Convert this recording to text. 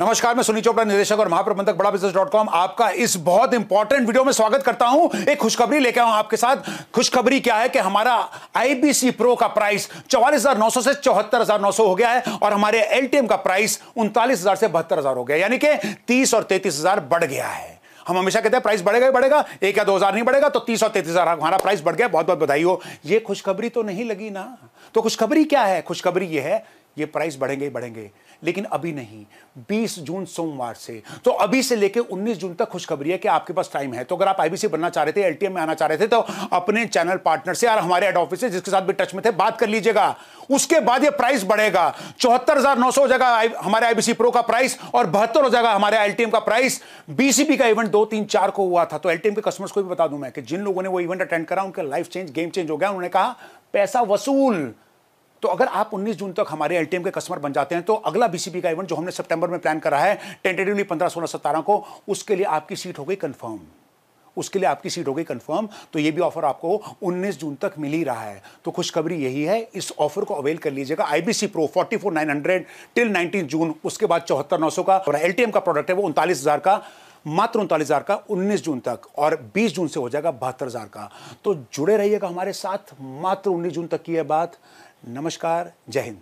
नमस्कार मैं सुनील चोपड़ा निदेशक और महाप्रबंधक बड़ा बिजनेस डॉट कॉम आपका इस बहुत इंपॉर्टेंट वीडियो में स्वागत करता हूं एक खुशखबरी लेकर आऊं आपके साथ खुशखबरी क्या है कि हमारा आईबीसी प्रो का प्राइस चौवालीस हजार नौ सौ से चौहत्तर हजार नौ सौ हो गया है और हमारे एलटीएम का प्राइस उनतालीस हजार से बहत्तर हजार हो गया यानी कि तीस और तैतीस हजार बढ़ गया है हम हमेशा कहते हैं प्राइस बढ़ेगा ही बढ़ेगा एक या दो हजार नहीं बढ़ेगा तो तीस और तैतीस हजार हमारा प्राइस बढ़ गया बहुत बहुत बधाई हो ये खुशखबरी तो नहीं लगी ना तो खुशखबरी क्या है खुशखबरी ये है ये प्राइस बढ़ेंगे ही बढ़ेंगे लेकिन अभी नहीं 20 जून सोमवार से तो अभी से लेकर 19 जून तक खुशखबरी है कि आपके पास टाइम है तो अगर आप आईबीसी बनना चाह रहे थे एलटीएम में आना चाह रहे थे तो अपने चैनल पार्टनर से यार हमारे हेड ऑफिस से जिसके साथ भी टच में थे बात कर लीजिएगा उसके बाद ये प्राइस बढ़ेगा चौहत्तर हो जाएगा हमारे आईबीसी प्रो का प्राइस और बहत्तर हो जाएगा हमारे एलटीएम का प्राइस बीसीबी का इवेंट दो तीन चार को हुआ था तो एलटीएम के कस्टमर्स को भी बता दूं मैं कि जिन लोगों ने वो इवेंट अटेंड करा उनका लाइफ चेंज गेम चेंज हो गया उन्होंने कहा पैसा वसूल तो अगर आप 19 जून तक हमारे एल के कस्टमर बन जाते हैं तो अगला बीसीबी का इवेंट जो हमने सितंबर में प्लान करा है टेंटेटिवली पंद्रह सोलह सत्रह को उसके लिए आपकी सीट हो गई कंफर्म उसके लिए आपकी सीट हो गई कंफर्म तो ये भी ऑफर आपको 19 जून तक मिल ही रहा है तो खुशखबरी यही है इस ऑफर को अवेल कर लीजिएगा आईबीसी प्रो 44900 टिल 19 जून उसके बाद चौहत्तर नौ का और एल का प्रोडक्ट है वो उनतालीस का मात्र उनतालीस हज़ार का 19 जून तक और 20 जून से हो जाएगा बहत्तर का तो जुड़े रहिएगा हमारे साथ मात्र 19 जून तक की है बात नमस्कार जय हिंद